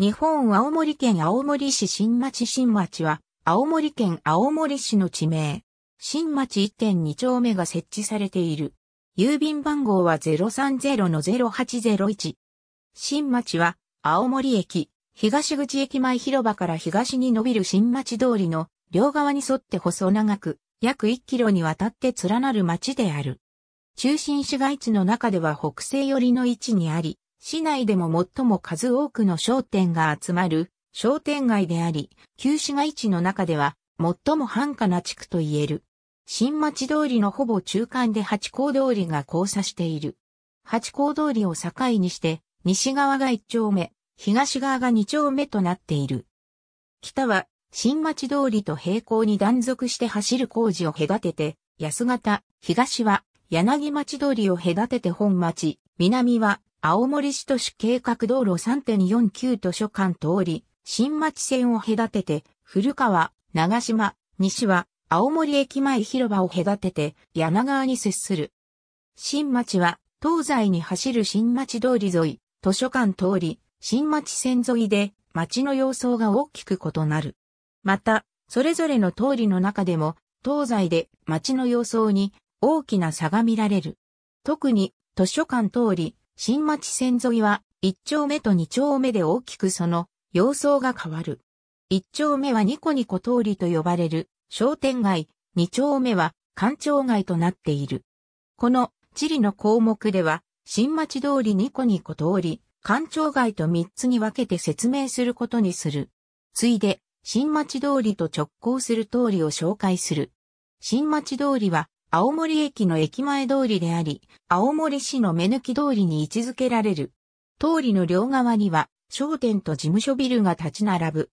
日本青森県青森市新町新町は、青森県青森市の地名。新町1.2丁目が設置されている。郵便番号は030-0801。新町は、青森駅、東口駅前広場から東に伸びる新町通りの両側に沿って細長く、約1キロにわたって連なる町である。中心市街地の中では北西寄りの位置にあり、市内でも最も数多くの商店が集まる商店街であり、旧市街地の中では最も繁華な地区と言える。新町通りのほぼ中間で八甲通りが交差している。八甲通りを境にして、西側が一丁目、東側が二丁目となっている。北は、新町通りと平行に断続して走る工事を隔てて、安型、東は、柳町通りを隔てて本町、南は、青森市都市計画道路3.49図書館通り、新町線を隔てて、古川、長島、西は、青森駅前広場を隔てて、柳川に接する。新町は、東西に走る新町通り沿い、図書館通り、新町線沿いで、町の様相が大きく異なる。また、それぞれの通りの中でも、東西で町の様相に大きな差が見られる。特に、図書館通り、新町線沿いは、一丁目と二丁目で大きくその、様相が変わる。一丁目はニコニコ通りと呼ばれる、商店街、二丁目は、官庁街となっている。この、地理の項目では、新町通りニコニコ通り、官庁街と三つに分けて説明することにする。ついで、新町通りと直行する通りを紹介する。新町通りは、青森駅の駅前通りであり、青森市の目抜き通りに位置づけられる。通りの両側には商店と事務所ビルが立ち並ぶ。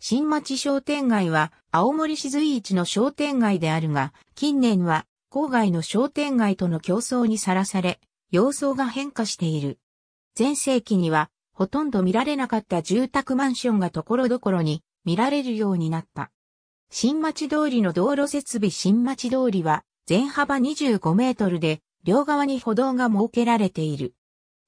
新町商店街は青森市随一の商店街であるが、近年は郊外の商店街との競争にさらされ、様相が変化している。前世紀にはほとんど見られなかった住宅マンションが所々に見られるようになった。新町通りの道路設備新町通りは全幅25メートルで、両側に歩道が設けられている。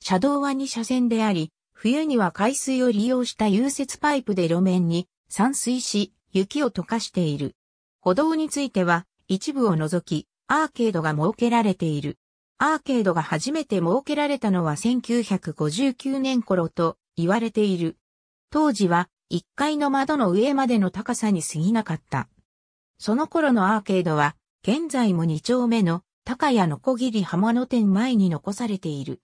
車道は2車線であり、冬には海水を利用した融雪パイプで路面に散水し、雪を溶かしている。歩道については、一部を除き、アーケードが設けられている。アーケードが初めて設けられたのは1959年頃と言われている。当時は1階の窓の上までの高さに過ぎなかった。その頃のアーケードは現在も2丁目の高屋のこぎり浜野店前に残されている。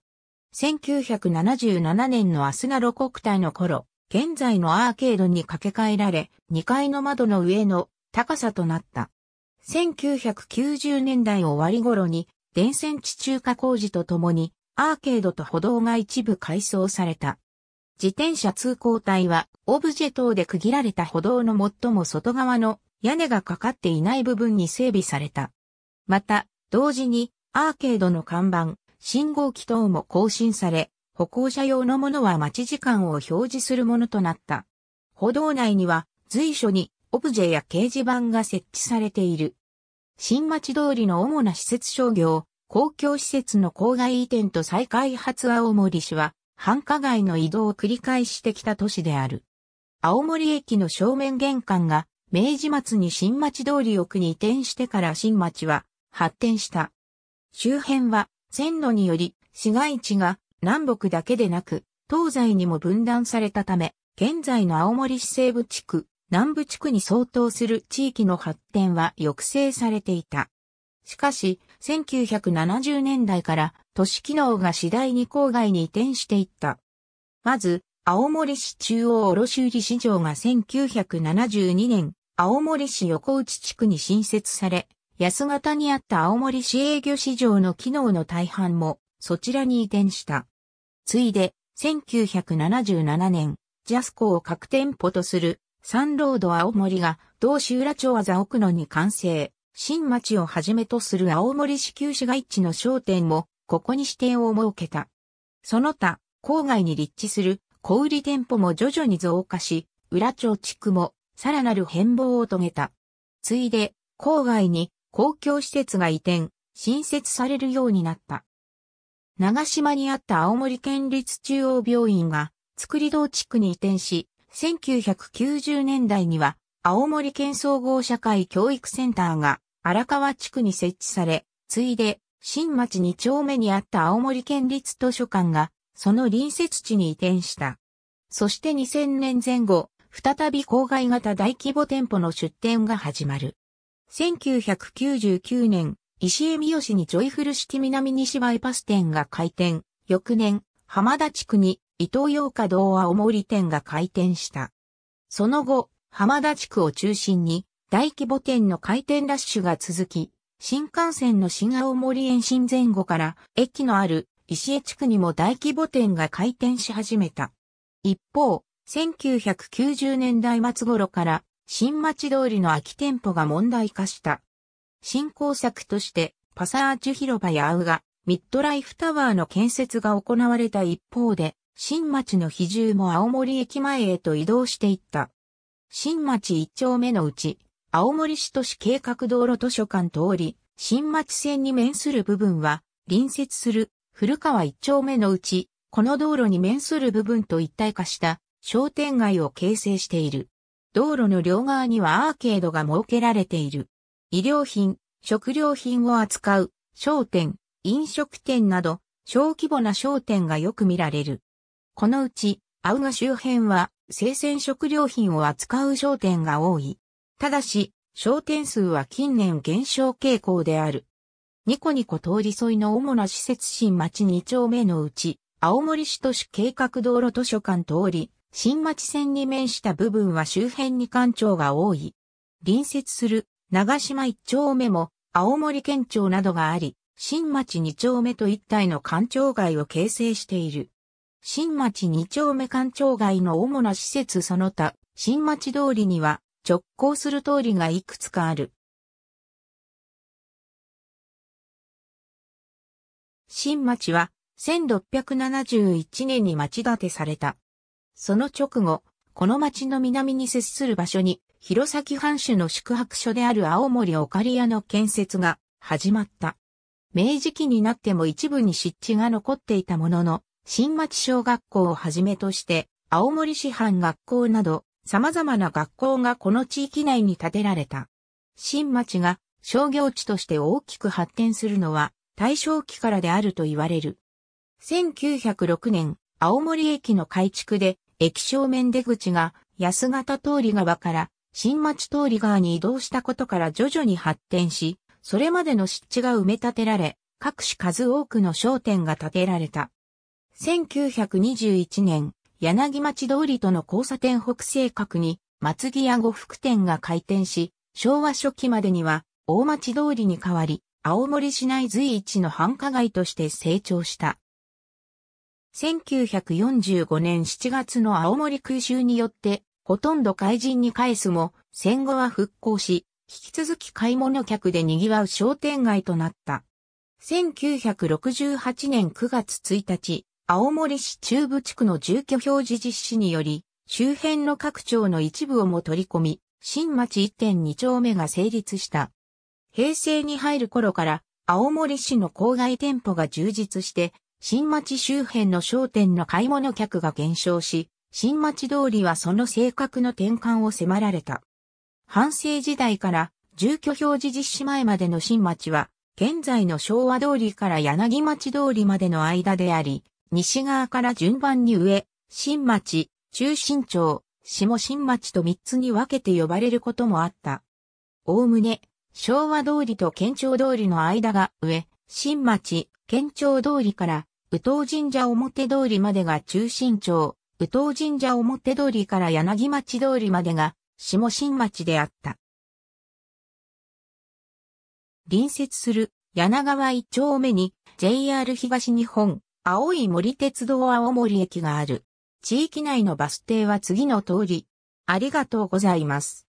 1977年のアスナロ国体の頃、現在のアーケードに掛け替えられ、2階の窓の上の高さとなった。1990年代終わり頃に、電線地中化工事とともに、アーケードと歩道が一部改装された。自転車通行帯は、オブジェ等で区切られた歩道の最も外側の屋根がかかっていない部分に整備された。また、同時にアーケードの看板、信号機等も更新され、歩行者用のものは待ち時間を表示するものとなった。歩道内には随所にオブジェや掲示板が設置されている。新町通りの主な施設商業、公共施設の郊外移転と再開発青森市は、繁華街の移動を繰り返してきた都市である。青森駅の正面玄関が明治末に新町通り奥に移転してから新町は発展した。周辺は線路により市街地が南北だけでなく東西にも分断されたため、現在の青森市西部地区、南部地区に相当する地域の発展は抑制されていた。しかし、1970年代から都市機能が次第に郊外に移転していった。まず、青森市中央卸売市場が1972年青森市横内地区に新設され、安型にあった青森市営業市場の機能の大半もそちらに移転した。ついで、1977年、ジャスコを各店舗とするサンロード青森が同志浦町技奥野に完成。新町をはじめとする青森市旧市街地の商店もここに支店を設けた。その他、郊外に立地する小売店舗も徐々に増加し、浦町地区もさらなる変貌を遂げた。ついで、郊外に公共施設が移転、新設されるようになった。長島にあった青森県立中央病院が、作り道地区に移転し、1990年代には、青森県総合社会教育センターが荒川地区に設置され、ついで、新町2丁目にあった青森県立図書館が、その隣接地に移転した。そして2000年前後、再び郊外型大規模店舗の出店が始まる。1999年、石江三好にジョイフルシティ南西バイパス店が開店。翌年、浜田地区に伊東洋華堂青森店が開店した。その後、浜田地区を中心に大規模店の開店ラッシュが続き、新幹線の新青森延伸前後から駅のある石江地区にも大規模店が開店し始めた。一方、1990年代末頃から新町通りの空き店舗が問題化した。新興策としてパサージュ広場やアウガ、ミッドライフタワーの建設が行われた一方で、新町の比重も青森駅前へと移動していった。新町一丁目のうち、青森市都市計画道路図書館通り、新町線に面する部分は、隣接する古川一丁目のうち、この道路に面する部分と一体化した商店街を形成している。道路の両側にはアーケードが設けられている。衣料品、食料品を扱う商店、飲食店など小規模な商店がよく見られる。このうち、青が周辺は生鮮食料品を扱う商店が多い。ただし、商店数は近年減少傾向である。ニコニコ通り沿いの主な施設新町2丁目のうち、青森市都市計画道路図書館通り、新町線に面した部分は周辺に官庁が多い。隣接する長島一丁目も青森県庁などがあり、新町二丁目と一体の官庁街を形成している。新町二丁目官庁街の主な施設その他、新町通りには直行する通りがいくつかある。新町は1671年に町建てされた。その直後、この町の南に接する場所に、弘前藩主の宿泊所である青森オカリアの建設が始まった。明治期になっても一部に湿地が残っていたものの、新町小学校をはじめとして、青森市藩学校など、様々な学校がこの地域内に建てられた。新町が商業地として大きく発展するのは大正期からであると言われる。1906年、青森駅の改築で駅正面出口が安形通り側から新町通り側に移動したことから徐々に発展し、それまでの湿地が埋め立てられ、各種数多くの商店が建てられた。1921年、柳町通りとの交差点北西角に、松木屋呉服店が開店し、昭和初期までには、大町通りに変わり、青森市内随一の繁華街として成長した。1945年7月の青森空襲によって、ほとんど海人に返すも、戦後は復興し、引き続き買い物客で賑わう商店街となった。1968年9月1日、青森市中部地区の住居表示実施により、周辺の各町の一部をも取り込み、新町1.2丁目が成立した。平成に入る頃から、青森市の郊外店舗が充実して、新町周辺の商店の買い物客が減少し、新町通りはその性格の転換を迫られた。半世時代から住居表示実施前までの新町は、現在の昭和通りから柳町通りまでの間であり、西側から順番に上、新町、中新町、下新町と三つに分けて呼ばれることもあった。おおむね、昭和通りと県庁通りの間が上、新町、県庁通りから宇藤神社表通りまでが中心町、宇藤神社表通りから柳町通りまでが下新町であった。隣接する柳川一丁目に JR 東日本青い森鉄道青森駅がある。地域内のバス停は次の通り。ありがとうございます。